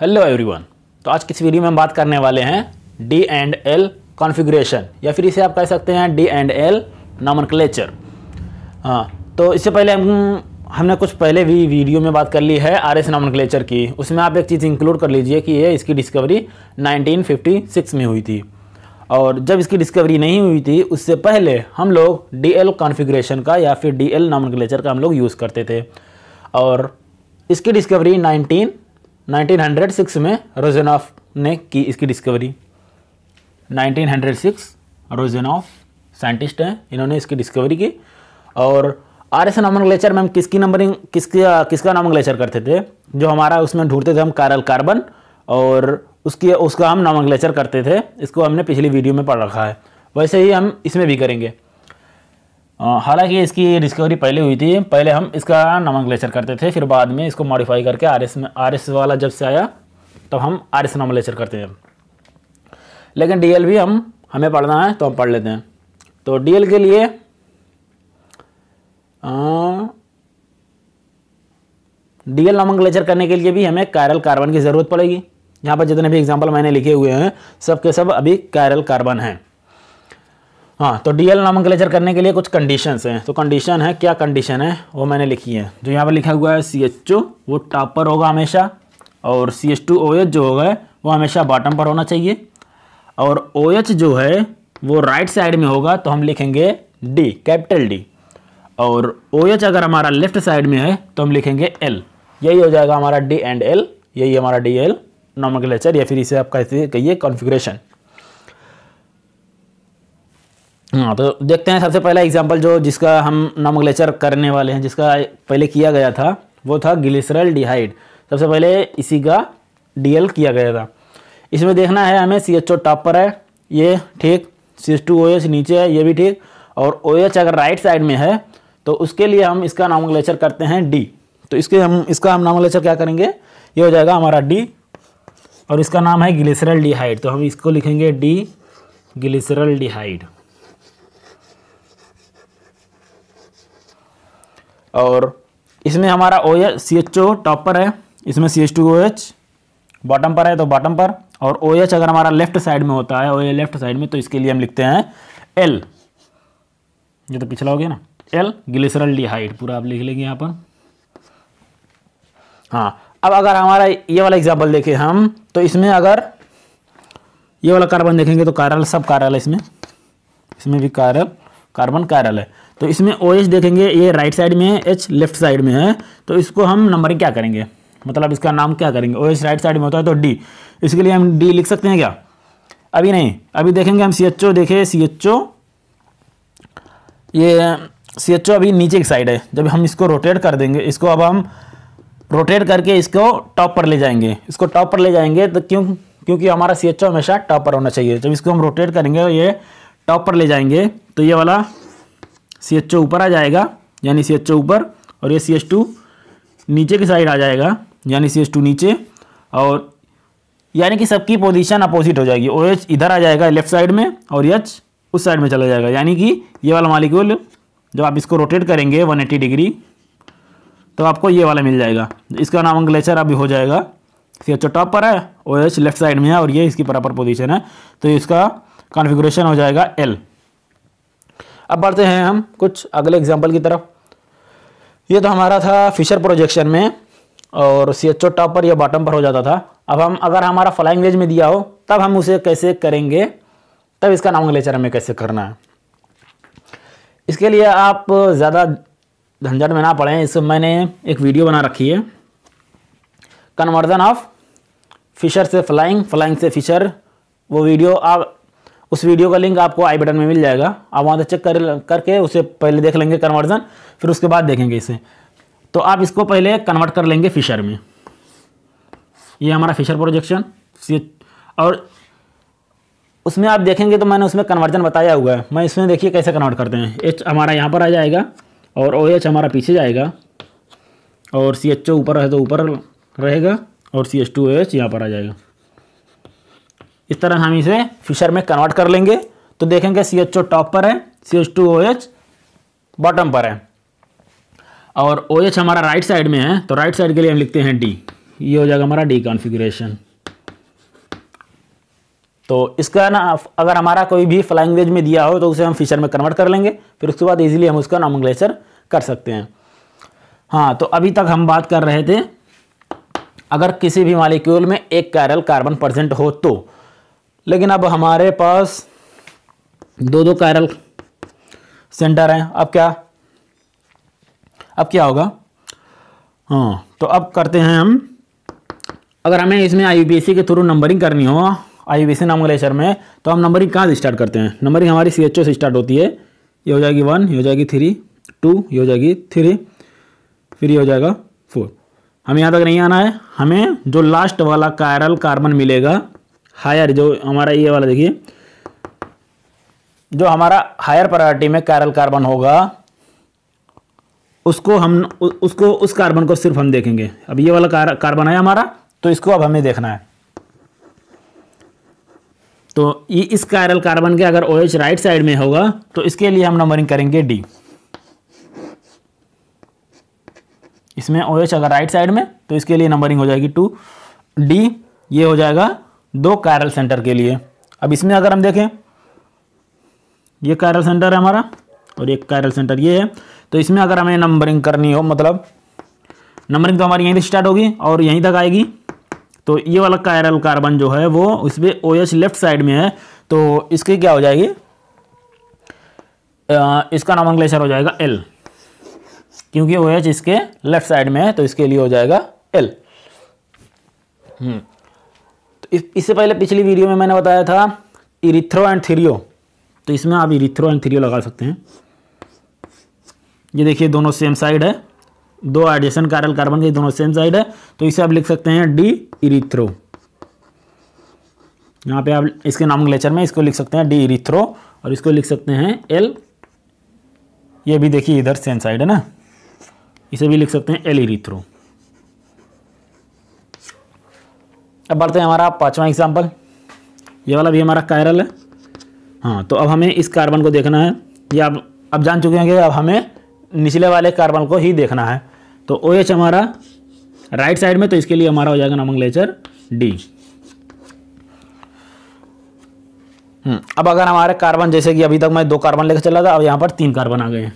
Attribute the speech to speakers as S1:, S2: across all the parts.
S1: hello everyone तो आज किस वीडियो में हम बात करने वाले हैं डी एंड एल कॉन्फ़िगरेशन या फिर इसे आप कह सकते हैं डी एंड एल नामन हाँ तो इससे पहले हम हमने कुछ पहले भी वीडियो में बात कर ली है आर एस नामन की उसमें आप एक चीज़ इंक्लूड कर लीजिए कि ये इसकी डिस्कवरी 1956 में हुई थी और जब इसकी डिस्कवरी नहीं हुई थी उससे पहले हम लोग डी एल कॉन्फिग्रेशन का या फिर डी एल नामन का हम लोग यूज़ करते थे और इसकी डिस्कवरी नाइनटीन 1906 में रोजेनॉफ ने की इसकी डिस्कवरी 1906 रोजेनॉफ साइंटिस्ट हैं इन्होंने इसकी डिस्कवरी की और आर एस नॉमनक्लेचर में हम किसकी नंबरिंग किसका किसका नॉमनक्लेचर करते थे जो हमारा उसमें ढूंढते थे हम कारल कार्बन और उसकी उसका हम नॉमनक्लेचर करते थे इसको हमने पिछली वीडियो में पढ़ रखा है वैसे ही हम इसमें भी करेंगे हालांकि इसकी डिस्कवरी पहले हुई थी पहले हम इसका ग्लेचर करते थे फिर बाद में इसको मॉडिफाई करके आर एस में आर एस वाला जब से आया तब तो हम आर एस ग्लेचर करते हैं लेकिन डी भी हम हमें पढ़ना है तो हम पढ़ लेते हैं तो डी के लिए डी एल ग्लेचर करने के लिए भी हमें कायरल कार्बन की ज़रूरत पड़ेगी यहाँ पर जितने भी एग्जाम्पल मैंने लिखे हुए हैं सब के सब अभी कायरल कार्बन हैं हाँ तो डी एल करने के लिए कुछ कंडीशंस हैं तो कंडीशन है क्या कंडीशन है वो मैंने लिखी है जो यहाँ पर लिखा हुआ है सी एच टू वो टॉप पर होगा हमेशा और C H two O H जो होगा वो हमेशा बॉटम पर होना चाहिए और ओ OH एच जो है वो राइट साइड में होगा तो हम लिखेंगे डी कैपिटल डी और ओ OH एच अगर हमारा लेफ्ट साइड में है तो हम लिखेंगे एल यही हो जाएगा हमारा डी एंड एल यही हमारा डी एल नॉमकलेचर या फिर इसे आप कहते कहिए कॉन्फिग्रेशन हाँ तो देखते हैं सबसे पहला एग्जाम्पल जो जिसका हम नॉमक्लेचर करने वाले हैं जिसका पहले किया गया था वो था ग्लिसरल डिहाइड सबसे पहले इसी का डी किया गया था इसमें देखना है हमें सी एच ओ टॉप पर है ये ठीक C H two O H नीचे है ये भी ठीक और ओ एच अगर राइट साइड में है तो उसके लिए हम इसका नॉमक्लेचर करते हैं डी तो इसके हम इसका हम नॉमक्लेचर क्या करेंगे ये हो जाएगा हमारा डी और इसका नाम है ग्लिसरल डिहाइड तो हम इसको लिखेंगे डी ग्लिसरल डिहाइड और इसमें हमारा O H C H O top पर है इसमें C H two O H bottom पर है तो बॉटम पर और ओ एच अगर हमारा लेफ्ट साइड में होता है ओ ए लेफ्ट साइड में तो इसके लिए हम लिखते हैं एल ये तो पिछला हो गया ना एल ग्लिसरल डिहाइड पूरा आप लिख लेंगे यहाँ पर हाँ अब अगर हमारा ये वाला एग्जाम्पल देखें हम तो इसमें अगर ये वाला कार्बन देखेंगे तो कारल सब कायरल है इसमें इसमें भी कायरल कार्बन कार्यल है तो इसमें ओ एच देखेंगे ये राइट साइड में है एच लेफ्ट साइड में है तो इसको हम नंबरिंग क्या करेंगे मतलब इसका नाम क्या करेंगे ओ एच राइट साइड में होता है तो डी इसके लिए हम डी लिख सकते हैं क्या अभी नहीं अभी देखेंगे हम सी एच ओ देखे सी एच ओ ये सी एच ओ अभी नीचे की साइड है जब हम इसको रोटेट कर देंगे इसको अब हम रोटेट करके इसको टॉप पर ले जाएंगे इसको टॉप पर ले जाएंगे तो क्यों क्योंकि हमारा सी एच ओ हमेशा टॉप पर होना चाहिए जब इसको हम रोटेट करेंगे ये टॉप पर ले जाएंगे तो ये वाला सी एच ओ ऊपर आ जाएगा यानी सी एच ओ ऊपर और ये सी एच टू नीचे की साइड आ जाएगा यानी सी एच टू नीचे और यानी कि सबकी पोजीशन अपोजिट हो जाएगी ओ एच इधर आ जाएगा लेफ्ट साइड में और एच उस साइड में चला जाएगा यानी कि ये वाला मालिक्यूल जब आप इसको रोटेट करेंगे 180 डिग्री तो आपको ये वाला मिल जाएगा इसका नाम ग्लेचर अभी हो जाएगा सी एच ओ टॉप पर है ओ एच लेफ्ट साइड में है और ये इसकी प्रॉपर पोजिशन है तो इसका कॉन्फिग्रेशन हो जाएगा एल अब बढ़ते हैं हम कुछ अगले एग्जाम्पल की तरफ ये तो हमारा था फिशर प्रोजेक्शन में और सी एच ओ टॉप पर या बॉटम पर हो जाता था अब हम अगर हमारा फ्लाइंग वेज में दिया हो तब हम उसे कैसे करेंगे तब इसका नामोलेचर हमें कैसे करना है इसके लिए आप ज़्यादा झंझट में ना पड़ें इस मैंने एक वीडियो बना रखी है कन्वर्जन ऑफ फिशर से फ्लाइंग फ्लाइंग से फिशर वो वीडियो आप उस वीडियो का लिंक आपको आई बटन में मिल जाएगा आप वहाँ से चेक कर करके उसे पहले देख लेंगे कन्वर्जन फिर उसके बाद देखेंगे इसे तो आप इसको पहले कन्वर्ट कर लेंगे फिशर में ये हमारा फिशर प्रोजेक्शन और उसमें आप देखेंगे तो मैंने उसमें कन्वर्जन बताया हुआ है मैं इसमें देखिए कैसे कन्वर्ट करते हैं एच हमारा यहाँ पर आ जाएगा और ओ एच हमारा पीछे जाएगा और सी एच ओ ऊपर है तो ऊपर रहेगा और C H two O H यहाँ पर आ जाएगा इस तरह हम इसे फिशर में कन्वर्ट कर लेंगे तो देखेंगे सी एच ओ टॉप पर है C H two O H bottom पर है और ओ एच हमारा राइट साइड में है तो राइट साइड के लिए हम लिखते हैं डी ये हो जाएगा हमारा डी कॉन्फिग्रेशन तो इसका ना अगर हमारा कोई भी लैंग्वेज में दिया हो तो उसे हम फिशर में कन्वर्ट कर लेंगे फिर उसके बाद इजीली हम उसका नॉमन कर सकते हैं हाँ तो अभी तक हम बात कर रहे थे अगर किसी भी मालिक्यूल में एक कैरल कार्बन प्रेजेंट हो तो लेकिन अब हमारे पास दो दो कायरल सेंटर हैं अब क्या अब क्या होगा हाँ तो अब करते हैं हम अगर हमें इसमें आई के थ्रू नंबरिंग करनी हो आई बी सी वाले में तो हम नंबरिंग कहाँ से स्टार्ट करते हैं नंबरिंग हमारी सी एच ओ से स्टार्ट होती है ये हो जाएगी वन ये हो जाएगी थ्री टू ये हो जाएगी थ्री फिर ये हो जाएगा फोर हमें यहाँ तक नहीं आना है हमें जो लास्ट वाला कायरल कार्बन मिलेगा हायर जो हमारा ये वाला देखिए जो हमारा हायर प्रायोरिटी में कैरल कार्बन होगा उसको हम उ, उसको उस कार्बन को सिर्फ हम देखेंगे अब ये वाला कार, कार्बन है हमारा तो इसको अब हमें देखना है तो ये इस कायरल कार्बन के अगर ओ OH राइट साइड में होगा तो इसके लिए हम नंबरिंग करेंगे डी इसमें ओ OH अगर राइट साइड में तो इसके लिए नंबरिंग हो जाएगी टू डी ये हो जाएगा दो कायरल सेंटर के लिए अब इसमें अगर हम देखें ये कायरल सेंटर है हमारा और एक कायरल सेंटर ये है तो इसमें अगर हमें नंबरिंग करनी हो मतलब नंबरिंग तो हमारी यहीं से स्टार्ट होगी और यहीं तक आएगी तो ये वाला कायरल कार्बन जो है वो इसमें ओ एच लेफ्ट साइड में है तो इसकी क्या हो जाएगी आ, इसका अंग्लेशर हो जाएगा एल क्योंकि ओ एच इसके लेफ्ट साइड में है तो इसके लिए हो जाएगा एल तो इससे पहले पिछली वीडियो में मैंने बताया था इरिथ्रो एंड थ्रियो तो इसमें आप इरिथ्रो एंड थ्रियो लगा सकते हैं ये देखिए दोनों सेम साइड है दो आइडेशन कारल कार्बन के दोनों सेम साइड है तो इसे आप लिख सकते हैं डी इरिथ्रो यहाँ पे आप इसके नाम लेचर में इसको लिख सकते हैं डी इरिथ्रो और इसको लिख सकते हैं एल ये भी देखिए इधर सेम साइड है ना इसे भी लिख सकते हैं एल इरिथ्रो अब बढ़ते हैं हमारा पाँचवा एग्जाम्पल ये वाला भी हमारा कायरल है हाँ तो अब हमें इस कार्बन को देखना है ये आप अब जान चुके हैं कि अब हमें निचले वाले कार्बन को ही देखना है तो ओ OH हमारा राइट साइड में तो इसके लिए हमारा हो जाएगा लेचर डी हम्म, अब अगर हमारे कार्बन जैसे कि अभी तक मैं दो कार्बन लेकर चला था अब यहाँ पर तीन कार्बन आ गए हैं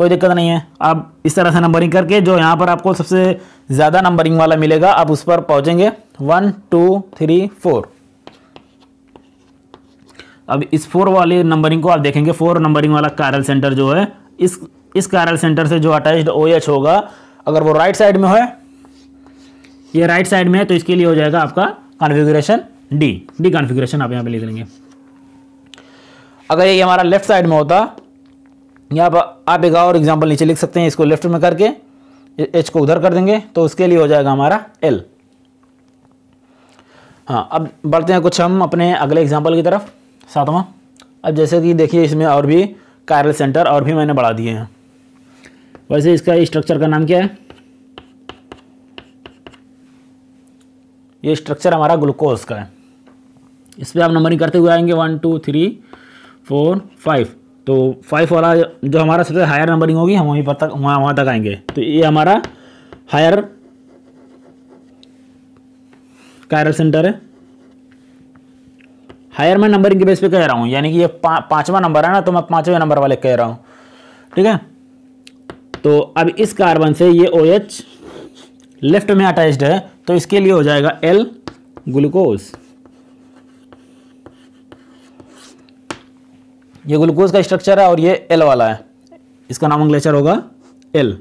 S1: कोई दिक्कत नहीं है आप इस तरह से नंबरिंग करके जो यहाँ पर आपको सबसे ज़्यादा नंबरिंग वाला मिलेगा आप उस पर पहुँचेंगे वन टू थ्री फोर अब इस फोर वाले नंबरिंग को आप देखेंगे फोर नंबरिंग वाला कारल सेंटर जो है इस इस कारल सेंटर से जो अटैच्ड ओ एच होगा अगर वो राइट साइड में हो ये राइट साइड में है तो इसके लिए हो जाएगा आपका कॉन्फ़िगरेशन डी डी कॉन्फ़िगरेशन आप यहाँ पे लिख लेंगे अगर ये हमारा लेफ्ट साइड में होता यहाँ पर आप एक और एग्जाम्पल नीचे लिख सकते हैं इसको लेफ्ट में करके एच को उधर कर देंगे तो उसके लिए हो जाएगा हमारा एल हाँ अब बढ़ते हैं कुछ हम अपने अगले एग्जाम्पल की तरफ सातवां अब जैसे कि देखिए इसमें और भी कायरल सेंटर और भी मैंने बढ़ा दिए हैं वैसे इसका स्ट्रक्चर का नाम क्या है ये स्ट्रक्चर हमारा ग्लूकोज का है इस पर आप नंबरिंग करते हुए आएंगे one two three four five तो फाइव वाला जो हमारा सबसे हायर नंबरिंग होगी हम वहीं पर तक वहाँ वहाँ तक आएंगे तो ये हमारा हायर कायरल सेंटर है हायर मैं नंबरिंग के बेस पे कह रहा हूँ यानी कि ये पा, पांचवा नंबर है ना तो मैं पांचवे नंबर वाले कह रहा हूँ ठीक है तो अब इस कार्बन से ये ओ OH लेफ्ट में अटैच्ड है तो इसके लिए हो जाएगा एल ग्लूकोज ये ग्लूकोज का स्ट्रक्चर है और ये एल वाला है इसका नाम अंग्लेचर होगा एल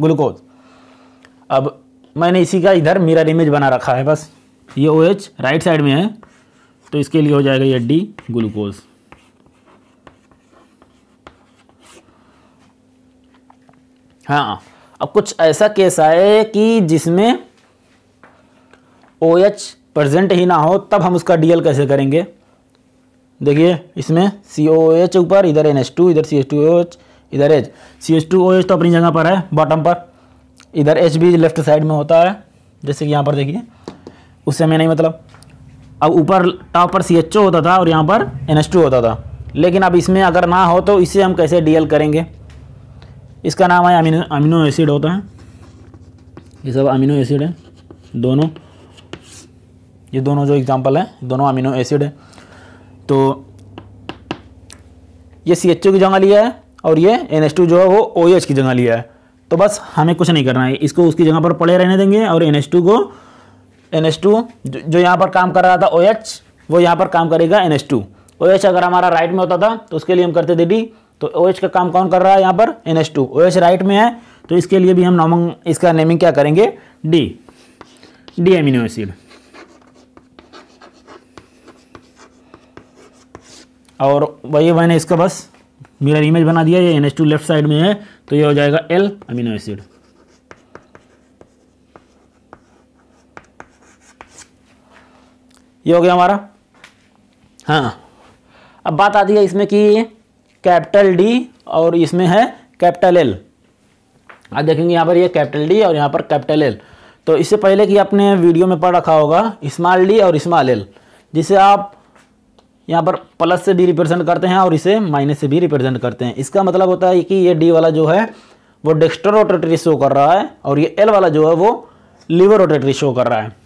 S1: ग्लूकोज अब मैंने इसी का इधर मिरर इमेज बना रखा है बस ये ओ एच राइट साइड में है तो इसके लिए हो जाएगा ये डी ग्लूकोज हाँ अब कुछ ऐसा केस आए कि जिसमें ओ OH एच प्रेजेंट ही ना हो तब हम उसका डीएल कैसे करेंगे देखिए इसमें सी ओ एच ऊपर इधर एन एच टू इधर C H two O H इधर H C H two O H तो अपनी जगह पर है बॉटम पर इधर एच भी लेफ्ट साइड में होता है जैसे कि यहाँ पर देखिए उससे मैं नहीं मतलब अब ऊपर टॉप पर सी एच ओ होता था और यहाँ पर एन एच टू होता था लेकिन अब इसमें अगर ना हो तो इसे हम कैसे डील करेंगे इसका नाम है अमीनो अमीनो एसिड होता है ये सब अमीनो एसिड है दोनों ये दोनों जो एग्जांपल है दोनों अमीनो एसिड है तो ये सी एच की जगह लिया है और ये एन एस टू जो है वो ओ एच की जगह लिया है तो बस हमें कुछ नहीं करना है इसको उसकी जगह पर पड़े रहने देंगे और एन एस टू को एन एस टू जो यहाँ पर काम कर रहा था ओ एच वो यहाँ पर काम करेगा N S two O H अगर हमारा राइट में होता था तो उसके लिए हम करते थे डी तो ओ एच का काम कौन कर रहा है यहाँ पर N S two O H right में है तो इसके लिए भी हम नॉमिंग इसका नेमिंग क्या करेंगे डी डी एमिनो एसिड और वही मैंने इसका बस मेरा इमेज बना दिया ये N H two left side में है तो ये हो जाएगा एल अमीनो एसिड ये हो गया हमारा हाँ अब बात आती है इसमें कि कैपिटल डी और इसमें है कैपिटल एल आप देखेंगे यहाँ पर ये कैपिटल डी और यहाँ पर कैपिटल एल तो इससे पहले कि आपने वीडियो में पढ़ रखा होगा स्मॉल डी और स्मॉल एल जिसे आप यहाँ पर प्लस से भी रिप्रेजेंट करते हैं और इसे माइनस से भी रिप्रेजेंट करते हैं इसका मतलब होता है कि ये डी वाला जो है वो डेक्स्टर रोटेटरी शो कर रहा है और ये एल वाला जो है वो लीवर रोटेटरी शो कर रहा है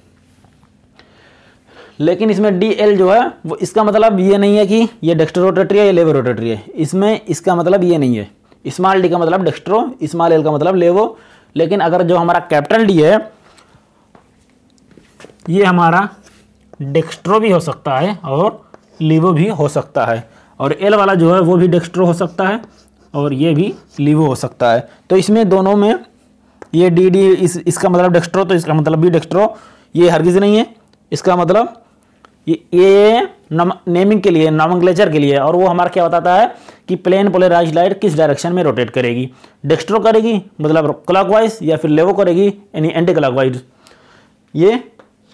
S1: लेकिन इसमें डी एल जो है वो इसका मतलब ये नहीं है कि ये डेक्स्टर रोटेटरी है या लेवर रोटेटरी है इसमें इसका मतलब ये नहीं है स्मॉल डी का मतलब डेक्स्ट्रो स्मॉल एल का मतलब लेवो लेकिन अगर जो हमारा कैपिटल डी है ये हमारा डेक्स्ट्रो भी हो सकता है और लीवो भी हो सकता है और एल वाला जो है वो भी डेक्स्ट्रो हो सकता है और ये भी लीवो हो सकता है तो इसमें दोनों में ये डी डी इस इसका मतलब डेक्स्ट्रो तो इसका मतलब भी डेक्स्ट्रो ये हरगिज़ नहीं है इसका मतलब ये ये नम, नेमिंग के लिए नामंग्लेचर के लिए और वो हमारा क्या बताता है कि प्लेन पोलराइज लाइट किस डायरेक्शन में रोटेट करेगी डेक्स्ट्रो करेगी मतलब क्लॉकवाइज या फिर लेवो करेगी यानी एंटी क्लॉकवाइज ये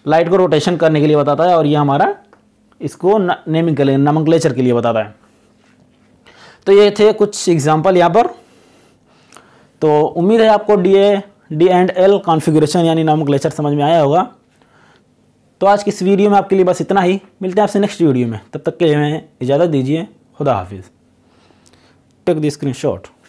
S1: लाइट को रोटेशन करने के लिए बताता है और ये हमारा इसको नेमिंग के लिए नमंक्लेचर के लिए बताता है तो ये थे कुछ एग्जाम्पल यहाँ पर तो उम्मीद है आपको D A D and L configuration यानी नॉमक्लेचर समझ में आया होगा तो आज की इस वीडियो में आपके लिए बस इतना ही मिलते हैं आपसे नेक्स्ट वीडियो में तब तक के लिए हमें इजाज़त दीजिए खुदा हाफिज़ टेक द स्क्रीन शॉट